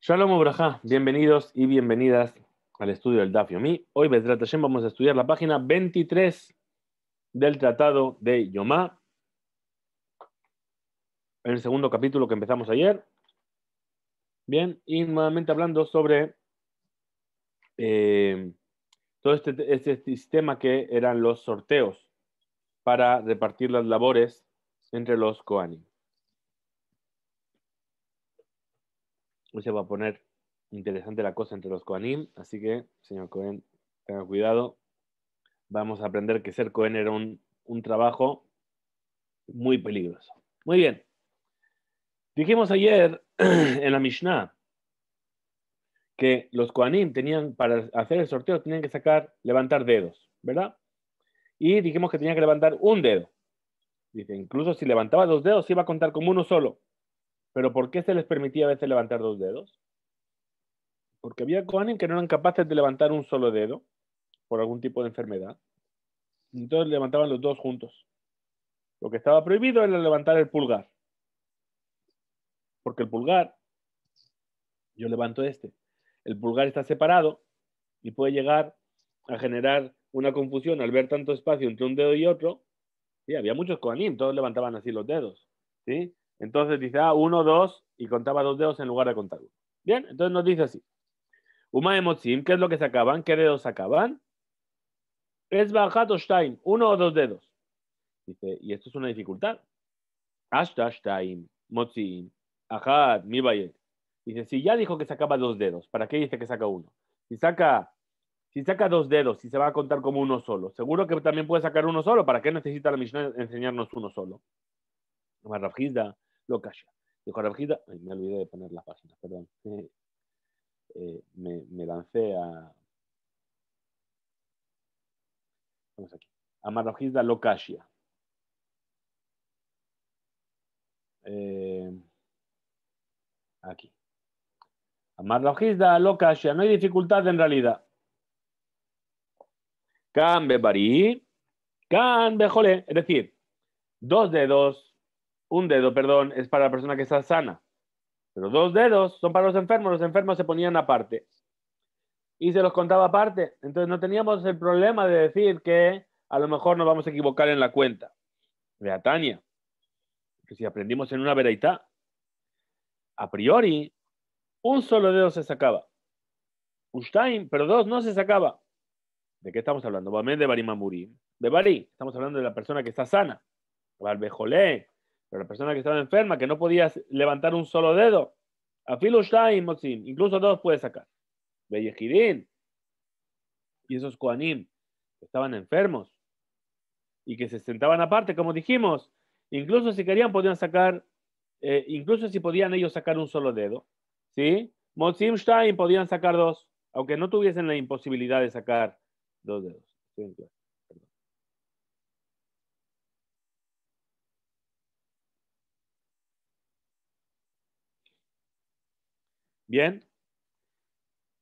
Shalom Obraja, bienvenidos y bienvenidas al estudio del Daf Hoy, de vamos a estudiar la página 23 del Tratado de Yomá, en el segundo capítulo que empezamos ayer. Bien, y nuevamente hablando sobre eh, todo este, este, sistema que eran los sorteos para repartir las labores entre los Koanim. se va a poner interesante la cosa entre los Koanim, así que, señor Cohen, tenga cuidado. Vamos a aprender que ser Cohen era un, trabajo muy peligroso. Muy bien. Dijimos ayer en la Mishnah que los Koanim tenían, para hacer el sorteo, tenían que sacar, levantar dedos, ¿verdad? Y dijimos que tenía que levantar un dedo. Dice, incluso si levantaba dos dedos, iba a contar como uno solo. Pero ¿por qué se les permitía a veces levantar dos dedos? Porque había Kohanim que no eran capaces de levantar un solo dedo por algún tipo de enfermedad. Entonces levantaban los dos juntos. Lo que estaba prohibido era levantar el pulgar. Porque el pulgar, yo levanto este, el pulgar está separado y puede llegar a generar una confusión al ver tanto espacio entre un dedo y otro. Sí, había muchos Kohanim, todos levantaban así los dedos. ¿sí? Entonces dice, ah, uno, dos, y contaba dos dedos en lugar de contar uno. Bien, entonces nos dice así. Uma emotzim, ¿qué es lo que sacaban? ¿Qué dedos sacaban? Es bajato Stein, uno o dos dedos. Dice, y esto es una dificultad. Hasta time motzim, ajad, mi bayet. Dice, si ya dijo que sacaba dos dedos, ¿para qué dice que saca uno? Si saca, si saca dos dedos, si se va a contar como uno solo, seguro que también puede sacar uno solo, ¿para qué necesita la misión enseñarnos uno solo? Marrafjizda, Locasia. Dijo Rabjita, me olvidé de poner la página, perdón. Eh, me, lancé a. Vamos aquí. A Locasia. Eh, aquí. Amar Locasia. No hay dificultad en realidad. Can Bari. Can jole. Es decir, dos dedos un dedo, perdón, es para la persona que está sana, pero dos dedos son para los enfermos, los enfermos se ponían aparte y se los contaba aparte, entonces no teníamos el problema de decir que a lo mejor nos vamos a equivocar en la cuenta. Vea, Tania, que si aprendimos en una veraita a priori, un solo dedo se sacaba. Ustein, pero dos no se sacaba. ¿De qué estamos hablando? De Barimamurim? De Bari. Estamos hablando de la persona que está sana. Barbejole. Pero la persona que estaba enferma, que no podía levantar un solo dedo, a y incluso dos puede sacar. Beyejidín. Y esos koanim que estaban enfermos y que se sentaban aparte, como dijimos, incluso si querían podían sacar, eh, incluso si podían ellos sacar un solo dedo, ¿sí? Motzim Stein podían sacar dos, aunque no tuviesen la imposibilidad de sacar dos dedos. Bien.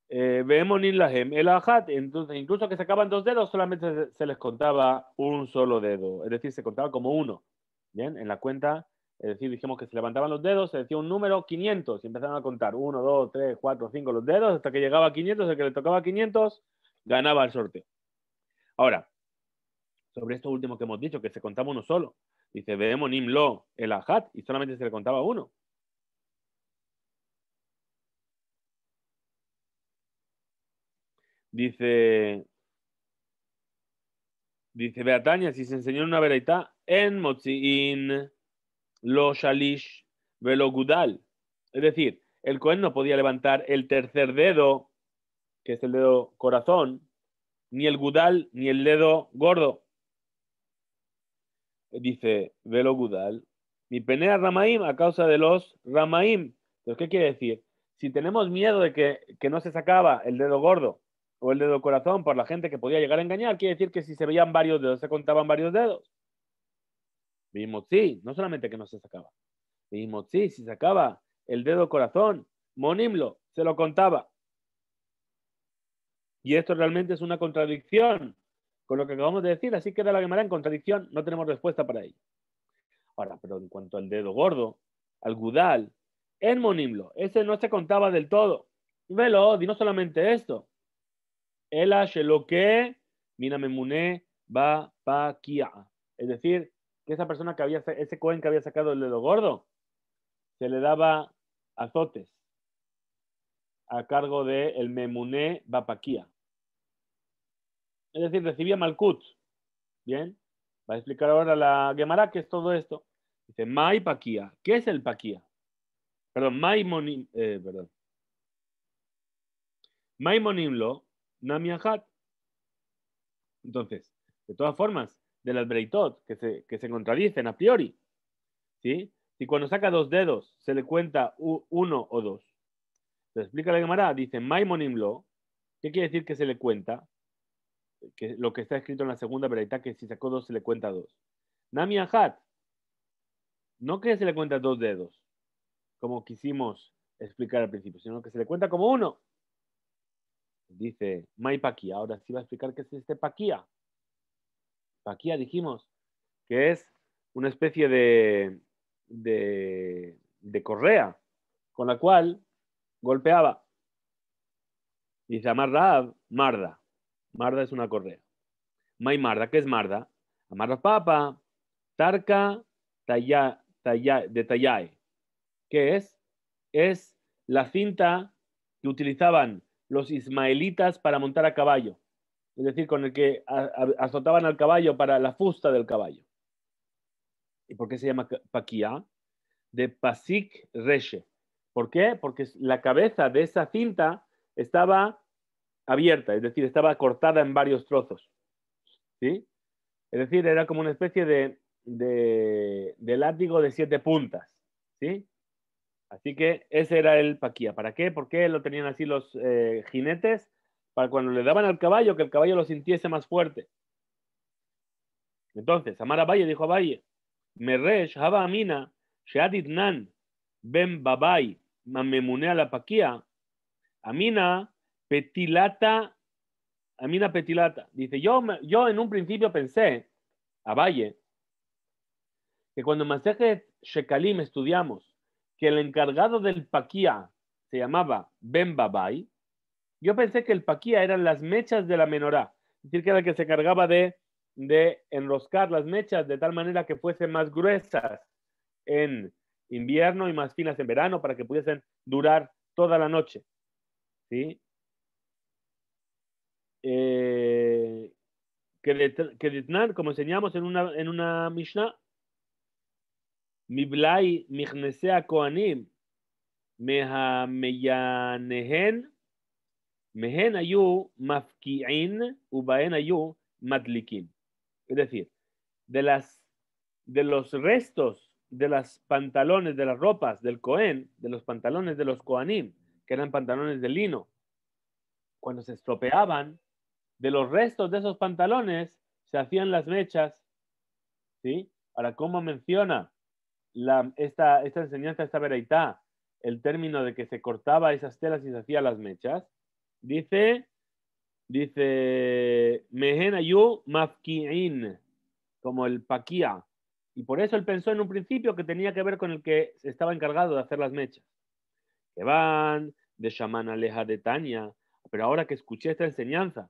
Eh, vemos ni la el ajat, entonces incluso que sacaban dos dedos, solamente se les contaba un solo dedo, es decir, se contaba como uno. Bien, en la cuenta, es decir, dijimos que se levantaban los dedos, se decía un número 500 y empezaron a contar 1, 2, 3, 4, 5 los dedos hasta que llegaba a 500, el que le tocaba 500 ganaba el sorteo. Ahora, sobre esto último que hemos dicho, que se contaba uno solo, dice, vemos nimlo el ajat y solamente se le contaba uno. Dice, dice Beataña, si se enseñó una vereita, en in lo shalish velo gudal. Es decir, el Cohen no podía levantar el tercer dedo, que es el dedo corazón, ni el gudal, ni el dedo gordo. Dice velo gudal, mi penea ramaim a causa de los ramaim. Entonces, ¿qué quiere decir? Si tenemos miedo de que, que no se sacaba el dedo gordo o el dedo corazón por la gente que podía llegar a engañar, quiere decir que si se veían varios dedos, se contaban varios dedos. Vimos sí, no solamente que no se sacaba. Vimos sí, si sacaba el dedo corazón, Monimlo se lo contaba. Y esto realmente es una contradicción con lo que acabamos de decir, así que queda la Gemara en contradicción, no tenemos respuesta para ello. Ahora, pero en cuanto al dedo gordo, al gudal, en Monimlo, ese no se contaba del todo. Velo, y no solamente esto, Ela Sheloke Mina Memuné Ba Es decir, que esa persona que había, ese Cohen que había sacado el dedo gordo, se le daba azotes a cargo de el Memune paquia. Es decir, recibía Malkut. Bien, va a explicar ahora la Gemara qué es todo esto. Dice, Mai ¿Qué es el paquia? Perdón, Mai eh, perdón. Namiahat. Entonces, de todas formas, de las Breitot, que se, que se contradicen a priori, ¿sí? Si cuando saca dos dedos se le cuenta uno o dos, se explica la Gemara, dice Maimonimlo, ¿qué quiere decir que se le cuenta? Que lo que está escrito en la segunda breita, que si sacó dos se le cuenta dos. Namiahat, no que se le cuenta dos dedos, como quisimos explicar al principio, sino que se le cuenta como uno. Dice, mai Paquía. Ahora sí va a explicar qué es este Paquía. Paquía dijimos que es una especie de, correa con la cual golpeaba. Dice, Amar Marda. Marda es una correa. Mai Marda, ¿qué es Marda? Amarra Papa, Tarca, talla, talla, de Tallae. ¿Qué es? Es la cinta que utilizaban los ismaelitas para montar a caballo, es decir, con el que azotaban al caballo para la fusta del caballo. ¿Y por qué se llama paquía? De pasik reshe. ¿Por qué? Porque la cabeza de esa cinta estaba abierta, es decir, estaba cortada en varios trozos. ¿Sí? Es decir, era como una especie de, de, de látigo de siete puntas. ¿Sí? Así que ese era el paquía. ¿Para qué? ¿Por qué lo tenían así los eh, jinetes? Para cuando le daban al caballo, que el caballo lo sintiese más fuerte. Entonces, Amara Valle dijo a Valle, Meresh, Haba Amina, Sheaditnan, Ben Babai, a la paquía, Amina, Petilata, Amina Petilata. Dice, yo, yo en un principio pensé, a Valle, que cuando Masejet Shekalim estudiamos que el encargado del paquía se llamaba Ben Babai, yo pensé que el paquía eran las mechas de la menorá, es decir, que era el que se encargaba de, de enroscar las mechas de tal manera que fuesen más gruesas en invierno y más finas en verano para que pudiesen durar toda la noche. ¿Sí? Eh, que, de, que como enseñamos en una, en una Mishnah, Miblai Koanim, Mehen Ayu Mafki'in, Es decir, de, las, de los restos de los pantalones, de las ropas del Cohen, de los pantalones de los Koanim, que eran pantalones de lino, cuando se estropeaban, de los restos de esos pantalones se hacían las mechas. ¿sí? Ahora, ¿cómo menciona esta, esta enseñanza, esta veraitá, el término de que se cortaba esas telas y se hacía las mechas, dice, dice, mehenayu mafki'in, como el paquía. Y por eso él pensó en un principio que tenía que ver con el que estaba encargado de hacer las mechas. Que van de Shaman Aleja de Tania. Pero ahora que escuché esta enseñanza,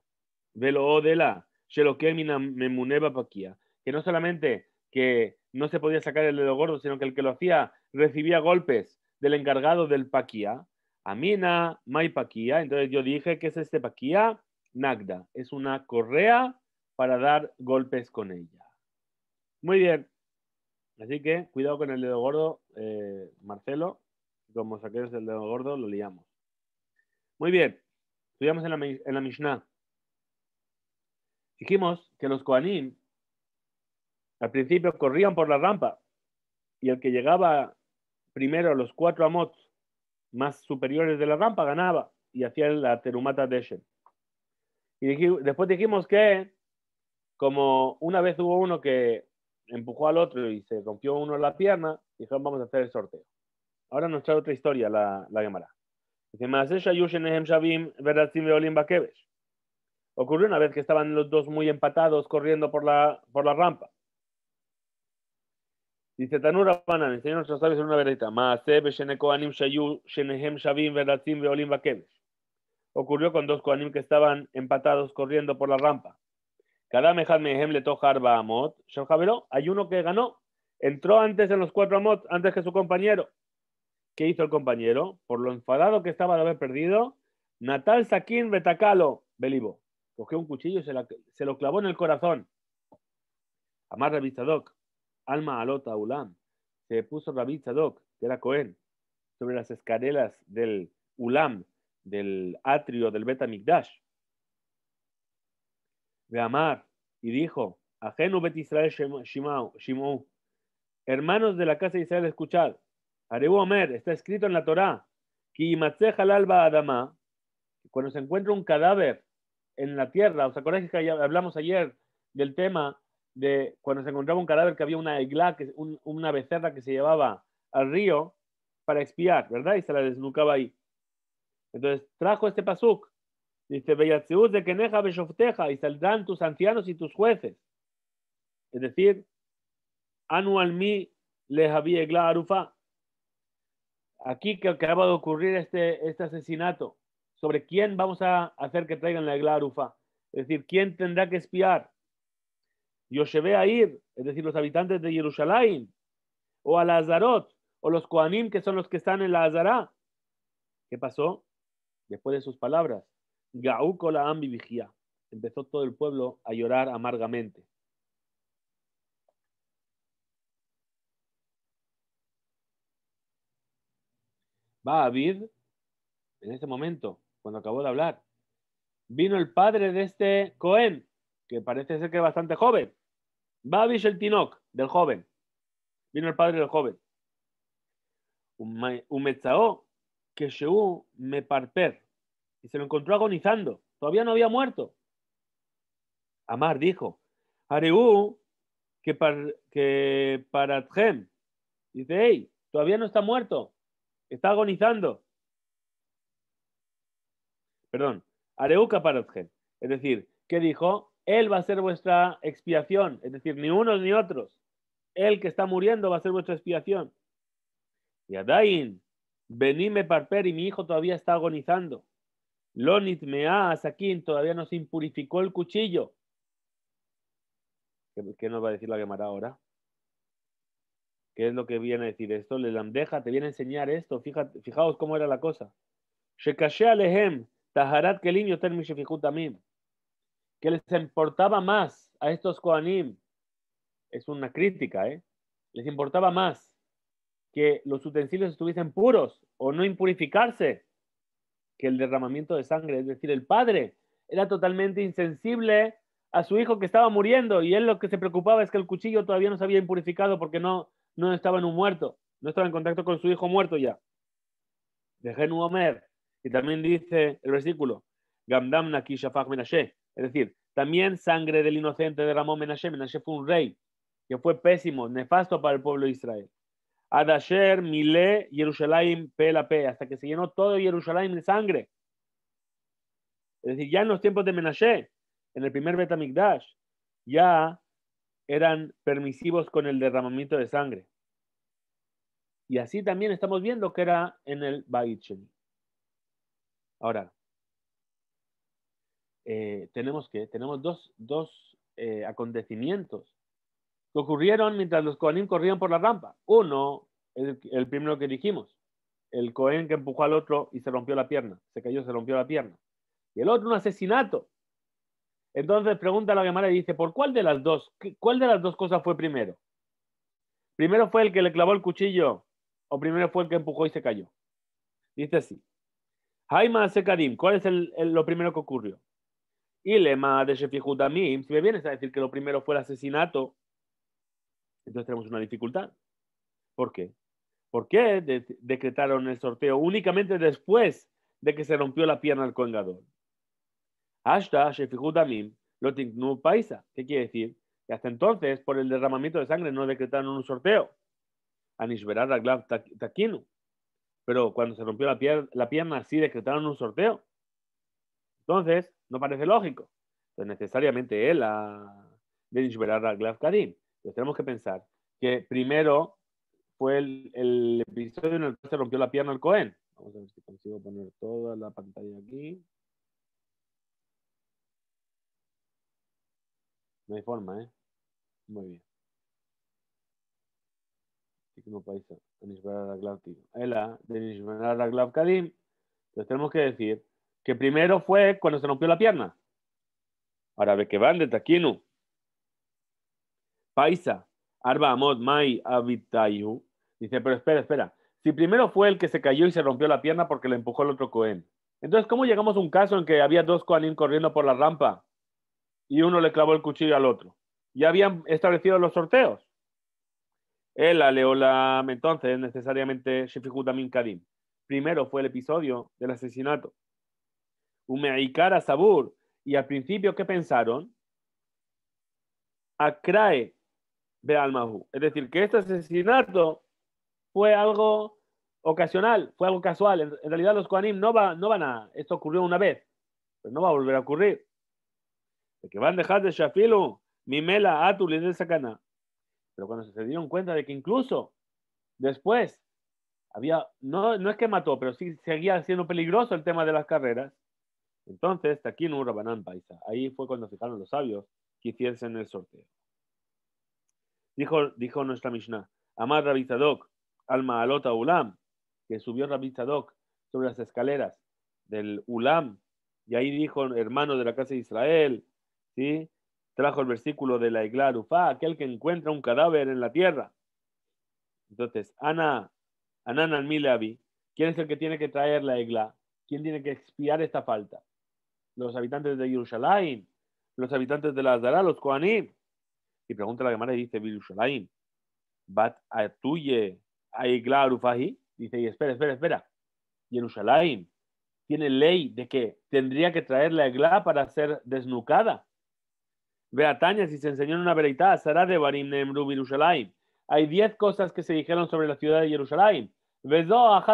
velo odela, oh, me Memuneva Paquía, que no solamente que no se podía sacar el dedo gordo, sino que el que lo hacía recibía golpes del encargado del paquía. Amina, Mai Paquía. Entonces yo dije, ¿qué es este Paquía? Nagda. Es una correa para dar golpes con ella. Muy bien. Así que cuidado con el dedo gordo, eh, Marcelo. Como saques el dedo gordo, lo liamos. Muy bien. Estudiamos en la, en la Mishnah. Dijimos que los Koanim al principio corrían por la rampa y el que llegaba primero a los cuatro amots más superiores de la rampa ganaba y hacía la terumata deshen. Y después dijimos que, como una vez hubo uno que empujó al otro y se rompió uno en la pierna, dijeron vamos a hacer el sorteo. Ahora nos trae otra historia la, la Gemara. Dice, ocurrió una vez que estaban los dos muy empatados corriendo por la, por la rampa. Dice Tanura Señor enseñó nuestros sabios en una veredita. Ocurrió con dos Koanim que estaban empatados corriendo por la rampa. Cada mehem le Hay uno que ganó. Entró antes en los cuatro amot, antes que su compañero. ¿Qué hizo el compañero? Por lo enfadado que estaba de haber perdido, Natal Sakin betakalo Belibo. Cogió un cuchillo y se, lo clavó en el corazón. Amar doc. Alma Alota Ulam, se puso Rabbi Tzadok, que era Cohen, sobre las escaleras del Ulam, del atrio del Betamigdash. De Amar, y dijo, Ajenu Israel hermanos de la casa de Israel, escuchad, Arebu Omer, está escrito en la Torá, al alba cuando se encuentra un cadáver en la tierra, ¿os acordáis que hablamos ayer del tema de cuando se encontraba un cadáver que había una igla, que, una becerra que se llevaba al río para espiar, ¿verdad? Y se la desnucaba ahí. Entonces trajo este pasuk. Dice, de Keneja Beshofteja, y saldrán tus ancianos y tus jueces. Es decir, anual mi les había arufa. Aquí que acaba de ocurrir este, este, asesinato. ¿Sobre quién vamos a hacer que traigan la egla arufa? Es decir, ¿quién tendrá que espiar? a ir, es decir, los habitantes de Jerusalén, o a la Azarot, o los Koanim, que son los que están en la Azará. ¿Qué pasó? Después de sus palabras, Gaúco la Vigía. Empezó todo el pueblo a llorar amargamente. Va a vivir, en ese momento, cuando acabó de hablar, vino el padre de este Cohen, que parece ser que es bastante joven, Babish el Tinok, del joven. Vino el padre del joven. Un metzao que Sheú me parper. Y se lo encontró agonizando. Todavía no había muerto. Amar dijo, Areu que, para que Dice, hey, todavía no está muerto. Está agonizando. Perdón, areú que Es decir, ¿qué dijo? Él va a ser vuestra expiación, es decir, ni unos ni otros. Él que está muriendo va a ser vuestra expiación. Y Adain, venime parper y mi hijo todavía está agonizando. Lonit mea asaquín, todavía nos impurificó el cuchillo. ¿Qué, nos va a decir la Gemara ahora? ¿Qué es lo que viene a decir esto? Le deja, te viene a enseñar esto. fijaos cómo era la cosa. Shekashe alehem, taharat kelim yoter amim que les importaba más a estos Koanim, es una crítica, ¿eh? les importaba más que los utensilios estuviesen puros o no impurificarse que el derramamiento de sangre. Es decir, el padre era totalmente insensible a su hijo que estaba muriendo y él lo que se preocupaba es que el cuchillo todavía no se había impurificado porque no, no estaba en un muerto, no estaba en contacto con su hijo muerto ya. De Genu Omer. Y también dice el versículo, Gamdam es decir, también sangre del inocente derramó Menashe. Menashe fue un rey que fue pésimo, nefasto para el pueblo de Israel. Adasher, Milé, Jerusalén, Pelape, hasta que se llenó todo Jerusalén de sangre. Es decir, ya en los tiempos de Menashe, en el primer Betamigdash, ya eran permisivos con el derramamiento de sangre. Y así también estamos viendo que era en el Shem. Ahora, eh, tenemos que tenemos dos, eh, acontecimientos que ocurrieron mientras los Kohanim corrían por la rampa. Uno, el, el primero que dijimos, el Cohen que empujó al otro y se rompió la pierna, se cayó, se rompió la pierna. Y el otro, un asesinato. Entonces pregunta a la Gemara y dice, ¿por cuál de las dos? ¿Cuál de las dos cosas fue primero? ¿Primero fue el que le clavó el cuchillo o primero fue el que empujó y se cayó? Dice así. Jaima Sekarim, ¿cuál es lo primero que ocurrió? Y lema de Shefihudamim, si me vienes a decir que lo primero fue el asesinato, entonces tenemos una dificultad. ¿Por qué? ¿Por qué decretaron el sorteo únicamente después de que se rompió la pierna al colgador Hasta lo paisa. ¿Qué quiere decir? Que hasta entonces, por el derramamiento de sangre, no decretaron un sorteo. Anishverar Aglav Takinu. Pero cuando se rompió la pierna sí decretaron un sorteo. Entonces, no parece lógico. Entonces, necesariamente él ha de al a Glavkadim. Entonces, tenemos que pensar que primero fue el, episodio en el que se rompió la pierna al Cohen. Vamos a ver si consigo poner toda la pantalla aquí. No hay forma, ¿eh? Muy bien. Como país, Entonces tenemos que decir que primero fue cuando se rompió la pierna. Ahora que van de Taquino. Paisa, Arba Amod, Mai, Abitayu. Dice, pero espera, espera. Si primero fue el que se cayó y se rompió la pierna porque le empujó el otro Cohen. Entonces, ¿cómo llegamos a un caso en que había dos Cohenim corriendo por la rampa y uno le clavó el cuchillo al otro? Ya habían establecido los sorteos. El Aleolam, entonces, necesariamente también Kadim. Primero fue el episodio del asesinato a Sabur. Y al principio, ¿qué pensaron? Acrae de Es decir, que este asesinato fue algo ocasional, fue algo casual. En, realidad, los Koanim no, no van a. Esto ocurrió una vez, pero no va a volver a ocurrir. De que van a dejar de Shafilu, Mimela, Atul y de Sakana. Pero cuando se dieron cuenta de que incluso después había. No, no es que mató, pero sí seguía siendo peligroso el tema de las carreras entonces, Taquinu Rabanán Paisa. Ahí fue cuando fijaron los sabios que hiciesen el sorteo. Dijo, dijo nuestra Mishnah, Amar Rabbi Alma Alota Ulam, que subió Rabbi sobre las escaleras del Ulam, y ahí dijo, hermano de la casa de Israel, ¿sí? trajo el versículo de la Igla Ufá, aquel que encuentra un cadáver en la tierra. Entonces, Ana, Anan Milavi, ¿quién es el que tiene que traer la Igla? ¿Quién tiene que expiar esta falta? los habitantes de Jerusalén, los habitantes de la Dara, los Kohanim. Y pregunta la Gemara y dice, Jerusalén, bat hay a Dice, y espera, espera, espera. Jerusalén tiene ley de que tendría que traer la Eglá para ser desnucada. Ve a Tania, si se enseñó una veridad Sará de Barim Nemru Hay diez cosas que se dijeron sobre la ciudad de Jerusalén. Vedó a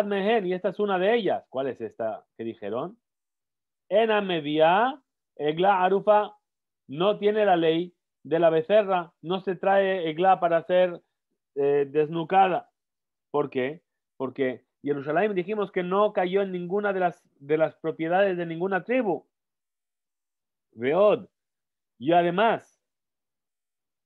y esta es una de ellas. ¿Cuál es esta que dijeron? en media, Egla Arufa no tiene la ley de la becerra, no se trae Egla para ser eh, desnucada. ¿Por qué? Porque Jerusalén dijimos que no cayó en ninguna de las, de las propiedades de ninguna tribu. Veod. Y además,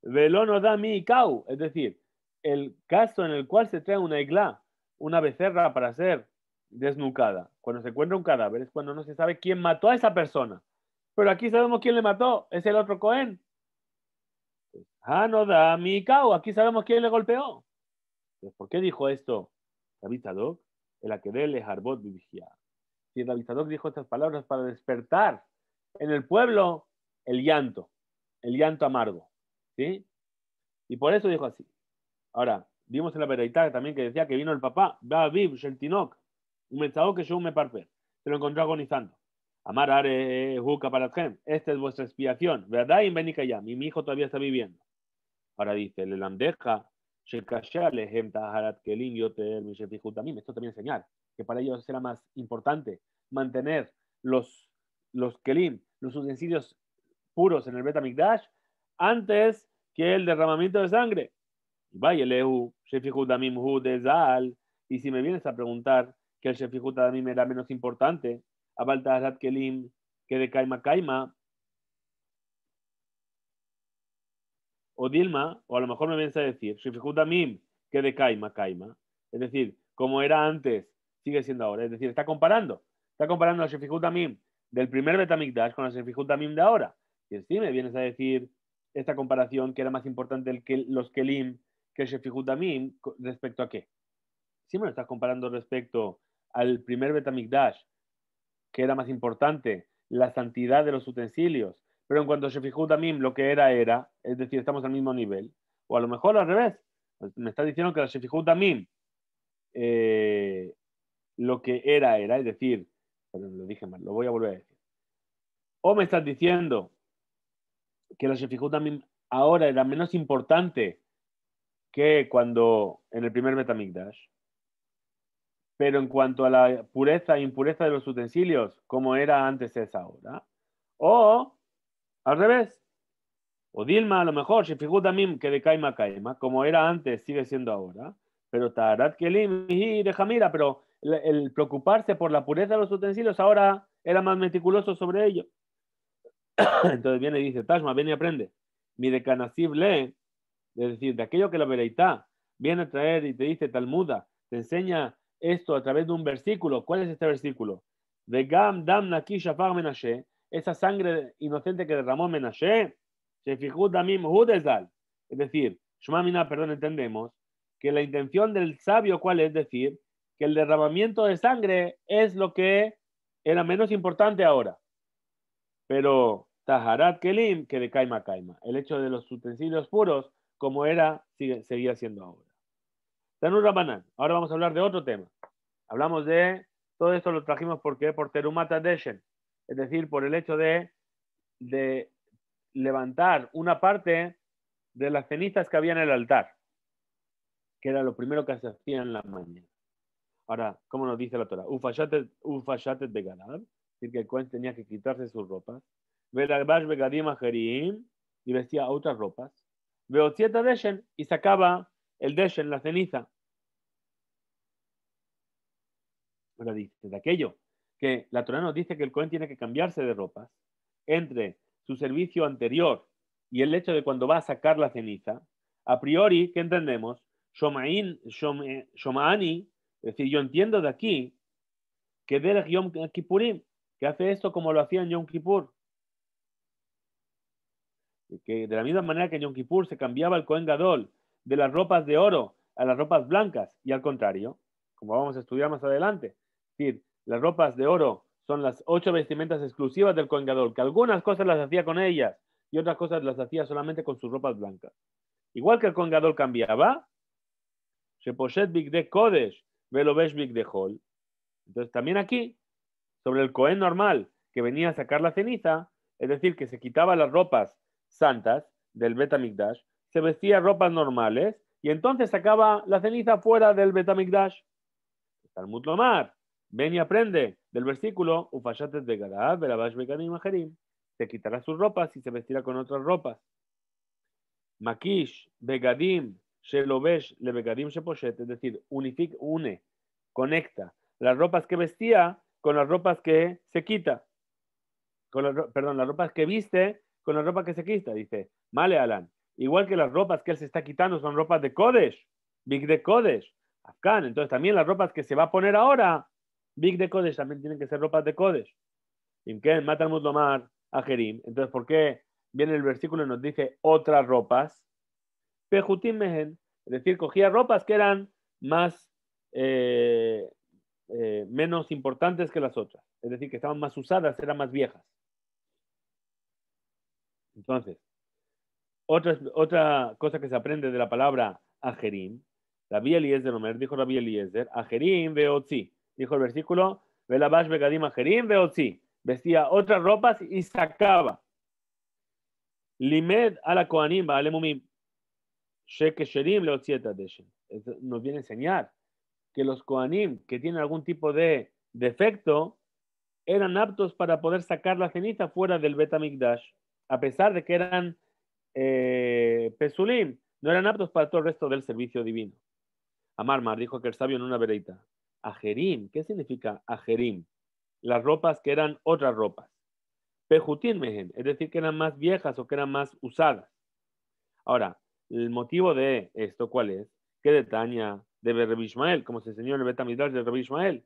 Velón da mi cau, es decir, el caso en el cual se trae una Egla, una becerra para ser desnucada. Cuando se encuentra un cadáver es cuando no se sabe quién mató a esa persona. Pero aquí sabemos quién le mató, es el otro Cohen. Pues, ah, no mi Mikao, aquí sabemos quién le golpeó. Pues, ¿Por qué dijo esto David Sadok? El que es Harbot Vivigia. Si David dijo estas palabras para despertar en el pueblo el llanto, el llanto amargo. ¿sí? Y por eso dijo así. Ahora, vimos en la veredicta también que decía que vino el papá, David Sheltinok, un mensaje que yo me parpe, se lo encontré agonizando. Amar are eh, eh, juca para Esta es vuestra expiación. ¿Verdad? Y venica ya. Mi hijo todavía está viviendo. Ahora dice, le lamdeja, esto también enseñar, que para ellos será más importante mantener los, los kelim, los utensilios puros en el beta Betamikdash, antes que el derramamiento de sangre. Y si me vienes a preguntar que el mí Mim era menos importante, a Azad Kelim, que de Kaima Kaima, o Dilma, o a lo mejor me vienes a decir, Shefihu mim que de Kaima Kaima, es decir, como era antes, sigue siendo ahora, es decir, está comparando, está comparando al Shefihu mim del primer Dash con el Shefihu mim de ahora, y encima me vienes a decir esta comparación que era más importante el que, los Kelim que el Shefihu mí respecto a qué? me lo estás comparando respecto al primer Betamigdash, que era más importante, la santidad de los utensilios. Pero en cuanto a fijó también lo que era, era, es decir, estamos al mismo nivel. O a lo mejor al revés, me estás diciendo que la Shefihut Amin. Eh, lo que era, era, es decir, lo dije mal, lo voy a volver a decir. O me estás diciendo que la Shefihut ahora era menos importante que cuando en el primer Betamigdash pero en cuanto a la pureza e impureza de los utensilios, como era antes es ahora. O al revés. O Dilma, a lo mejor, si fijó también que de Kaima como era antes, sigue siendo ahora. Pero Tarat Kelim y mira, pero el, preocuparse por la pureza de los utensilios ahora era más meticuloso sobre ello. Entonces viene y dice, Tashma, viene y aprende. Mi le, es decir, de aquello que la vereitá viene a traer y te dice Talmuda, te enseña esto a través de un versículo. ¿Cuál es este versículo? De Gam Dam Menashe, esa sangre inocente que derramó Menashe, fijó Es decir, Shmamina, perdón, entendemos que la intención del sabio, ¿cuál es? decir, que el derramamiento de sangre es lo que era menos importante ahora. Pero Taharat Kelim, que de Kaima Kaima, el hecho de los utensilios puros, como era, sigue, seguía siendo ahora. Tanur Ahora vamos a hablar de otro tema. Hablamos de todo esto lo trajimos porque por Terumata Deshen, es decir, por el hecho de, de levantar una parte de las cenizas que había en el altar, que era lo primero que se hacía en la mañana. Ahora, ¿cómo nos dice la Torah? Ufayatet de ganar, es decir, que el Cohen tenía que quitarse sus ropas. y vestía otras ropas. y sacaba el en la ceniza. Ahora dice, de aquello, que la Torah nos dice que el Cohen tiene que cambiarse de ropas entre su servicio anterior y el hecho de cuando va a sacar la ceniza, a priori, ¿qué entendemos? Shomain, Shomaani, es decir, yo entiendo de aquí que del Yom Kippurim, que hace esto como lo hacía en Yom Kippur. Que de la misma manera que en Yom Kippur se cambiaba el Cohen Gadol de las ropas de oro a las ropas blancas y al contrario, como vamos a estudiar más adelante. Es decir, las ropas de oro son las ocho vestimentas exclusivas del congador que algunas cosas las hacía con ellas y otras cosas las hacía solamente con sus ropas blancas. Igual que el Kohen Gadol big de Bigde Kodesh, big de Hol. Entonces también aquí, sobre el cohen normal, que venía a sacar la ceniza, es decir, que se quitaba las ropas santas del beta dash se vestía ropas normales y entonces sacaba la ceniza fuera del Betamigdash. Talmud Lomar, ven y aprende del versículo Ufashatet de la Belabash Majerim. Se quitará sus ropas y se vestirá con otras ropas. Makish, Begadim, Shelobesh, Le Begadim Sheposhet, es decir, une, conecta las ropas que vestía con las ropas que se quita. Con perdón, las ropas que viste con las ropas que se quita, dice, Male Alan, Igual que las ropas que él se está quitando son ropas de Kodesh, Big de Kodesh, Afgan. Entonces también las ropas que se va a poner ahora, Big de Kodesh, también tienen que ser ropas de Kodesh. Imken, Matalmud a Jerim. Entonces, ¿por qué viene el versículo y nos dice otras ropas? Pejutim es decir, cogía ropas que eran más, eh, eh, menos importantes que las otras. Es decir, que estaban más usadas, eran más viejas. Entonces, otra, otra cosa que se aprende de la palabra ajerim, Rabbi Eliezer Omer, dijo Rabbi Eliezer, ajerim veotzi, dijo el versículo, velabash begadim ajerim veotzi, vestía otras ropas y sacaba. Limed ala koanim alemumim, shekesherim leotzieta Nos viene a enseñar que los koanim que tienen algún tipo de defecto eran aptos para poder sacar la ceniza fuera del Betamikdash, a pesar de que eran eh, Pesulín, no eran aptos para todo el resto del servicio divino. Amarmar dijo que el sabio en una a Ajerim, ¿qué significa ajerim? Las ropas que eran otras ropas. Pejutín Mejen, es decir, que eran más viejas o que eran más usadas. Ahora, el motivo de esto, ¿cuál es? Que de Tania, de Berreb como se enseñó en el Betamidrash de Rabbi Ismael.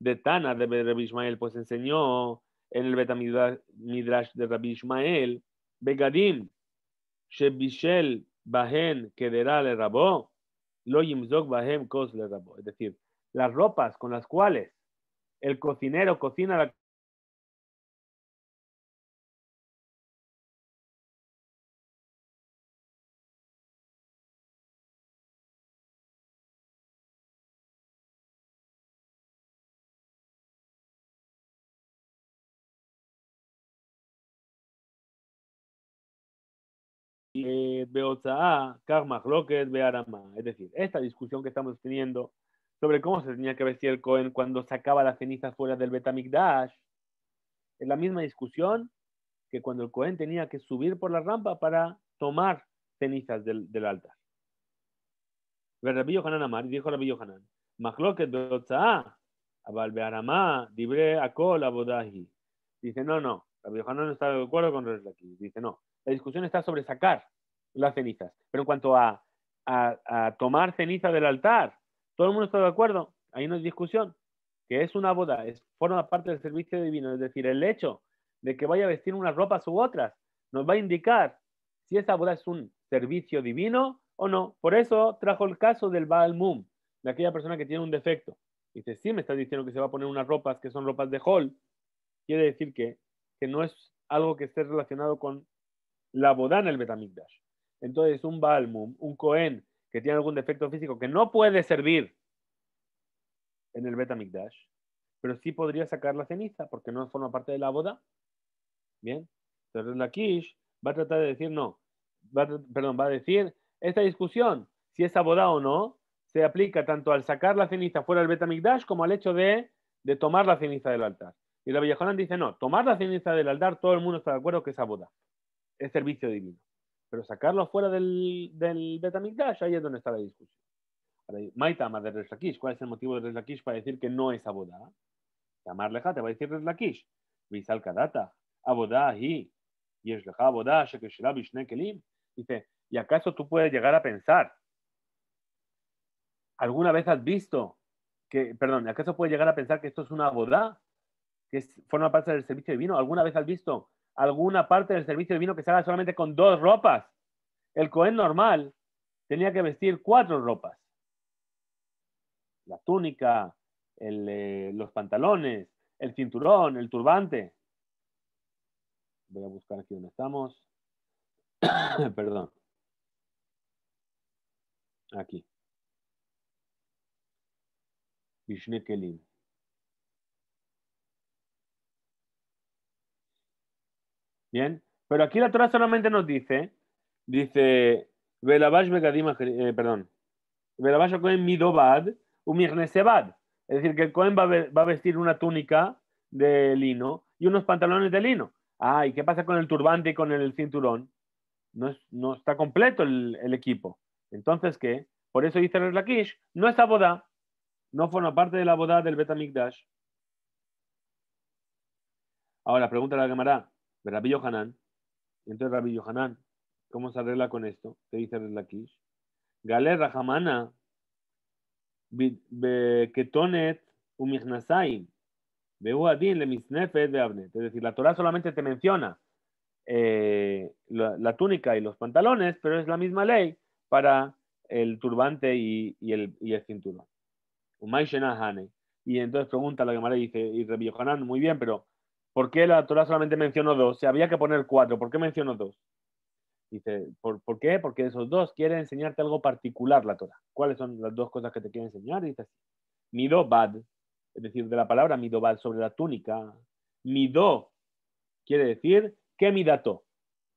De Tana, de Berreb pues enseñó en el Betamidrash de Rabbi Ismael, Begadim, Shebishel Bahen Kedera le Rabó, Lo Bahem Kos le Rabó. Es decir, las ropas con las cuales el cocinero cocina la karma Karmach Loket, Es decir, esta discusión que estamos teniendo sobre cómo se tenía que vestir el Cohen cuando sacaba las ceniza fuera del Betamikdash, es la misma discusión que cuando el Cohen tenía que subir por la rampa para tomar cenizas del, del altar. Rabbi Yohanan Amar, dijo Rabbi Yohanan, Machloket Beotzaa, Abal Dibre Akol Abodahi. Dice, no, no, Rabbi Yohanan no está de acuerdo con Resh aquí. Dice, no, la discusión está sobre sacar las cenizas. Pero en cuanto a, tomar ceniza del altar, todo el mundo está de acuerdo, ahí no hay discusión, que es una boda, es, forma parte del servicio divino, es decir, el hecho de que vaya a vestir unas ropas u otras nos va a indicar si esa boda es un servicio divino o no. Por eso trajo el caso del Baal Mum, de aquella persona que tiene un defecto. Dice, sí, me estás diciendo que se va a poner unas ropas que son ropas de hall Quiere decir que, que no es algo que esté relacionado con la en el Betamigdash. Entonces, un Balmum, un Cohen que tiene algún defecto físico que no puede servir en el Betamigdash, pero sí podría sacar la ceniza porque no forma parte de la boda. Bien. Entonces, la Kish va a tratar de decir no. perdón, va a decir esta discusión, si es boda o no, se aplica tanto al sacar la ceniza fuera del Betamigdash como al hecho de, tomar la ceniza del altar. Y la Villajonan dice, no, tomar la ceniza del altar, todo el mundo está de acuerdo que es boda es servicio divino. Pero sacarlo fuera del, del Betamikdash, ahí es donde está la discusión. Maitama de Reslakish, ¿cuál es el motivo de Reslakish para decir que no es abodá? Tamar te va a decir Reslakish? ¿Vizal kadata, abodá abodá, Dice, ¿y acaso tú puedes llegar a pensar? ¿Alguna vez has visto que, perdón, ¿acaso puedes llegar a pensar que esto es una abodá? Que forma parte del servicio divino. ¿Alguna vez has visto alguna parte del servicio divino que salga solamente con dos ropas. El Cohen normal tenía que vestir cuatro ropas. La túnica, eh, los pantalones, el cinturón, el turbante. Voy a buscar aquí donde estamos. Perdón. Aquí. Vishne Kelim. Bien, pero aquí la Torah solamente nos dice, dice, eh, perdón, Es decir, que el Cohen va, a vestir una túnica de lino y unos pantalones de lino. Ah, ¿y qué pasa con el turbante y con el cinturón? No, está completo el, equipo. Entonces, ¿qué? Por eso dice el Lakish, no es boda, no forma parte de la boda del Betamikdash. Ahora, pregunta la Gemara, de Rabbi Yohanan. Entonces Rabbi Yohanan, ¿cómo se arregla con esto? Te dice el Lakish? Galer Rahamana Ketonet le Beuadin Lemisnefet Beabnet. Es decir, la Torah solamente te menciona eh, la, túnica y los pantalones, pero es la misma ley para el turbante y, y, el, y el, cinturón. Y entonces pregunta la Gemara y dice, y Rabbi Yohanan, muy bien, pero ¿Por qué la Torah solamente mencionó dos? Se había que poner cuatro, ¿por qué mencionó dos? Dice, ¿por, qué? Porque esos dos quieren enseñarte algo particular la Torah. ¿Cuáles son las dos cosas que te quieren enseñar? Dice así. Midobad, es decir, de la palabra midobad sobre la túnica. Mido quiere decir que midato,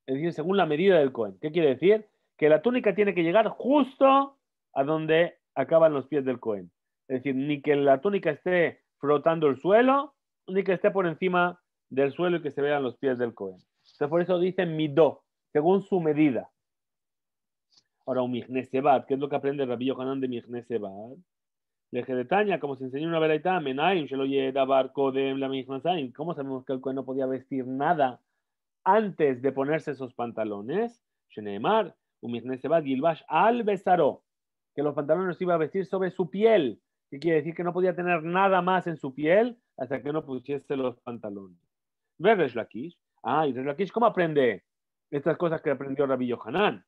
es decir, según la medida del Cohen. ¿Qué quiere decir? Que la túnica tiene que llegar justo a donde acaban los pies del Cohen. Es decir, ni que la túnica esté frotando el suelo, ni que esté por encima del suelo y que se vean los pies del Cohen. Entonces, por eso dice midó, según su medida. Ahora, un que ¿qué es lo que aprende Rabí Yohanan de mihnesebat? Leje de Taña, como se enseñó una veraita, menaim, shelo barco de la ¿Cómo sabemos que el Cohen no podía vestir nada antes de ponerse esos pantalones? Sheneemar, un gilbash al besaró, que los pantalones iba a vestir sobre su piel. ¿Qué quiere decir? Que no podía tener nada más en su piel hasta que no pusiese los pantalones ve Resh Ah, y Resh ¿cómo aprende estas cosas que aprendió Rabbi Yohanan?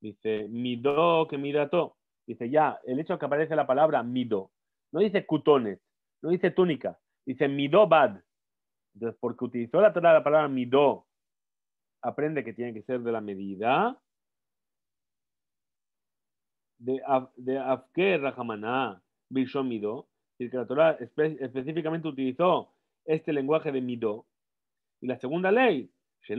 Dice, mido que midato. Dice, ya, el hecho que aparece la palabra mido. No dice cutones, no dice túnica, dice mido bad. Entonces, porque utilizó la Torah la palabra mido, aprende que tiene que ser de la medida de, de Afke Rahamana, Bishomido, Mido, y que la Torah específicamente utilizó este lenguaje de Mido, y la segunda ley, ¿de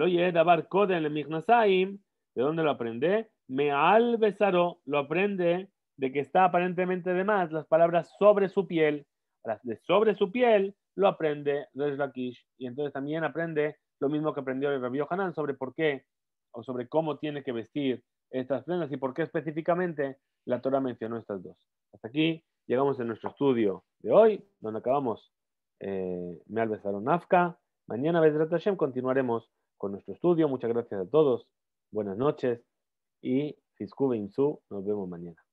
dónde lo aprende? Meal besaro lo aprende de que está aparentemente de más las palabras sobre su piel. Las de sobre su piel lo aprende la Lakish. Y entonces también aprende lo mismo que aprendió el Rabbi Hanan sobre por qué o sobre cómo tiene que vestir estas prendas y por qué específicamente la Torah mencionó estas dos. Hasta aquí llegamos en nuestro estudio de hoy, donde acabamos eh, Meal Besaro Nafka. Mañana, la Hashem, continuaremos con nuestro estudio. Muchas gracias a todos. Buenas noches y Fiskube Insu. Nos vemos mañana.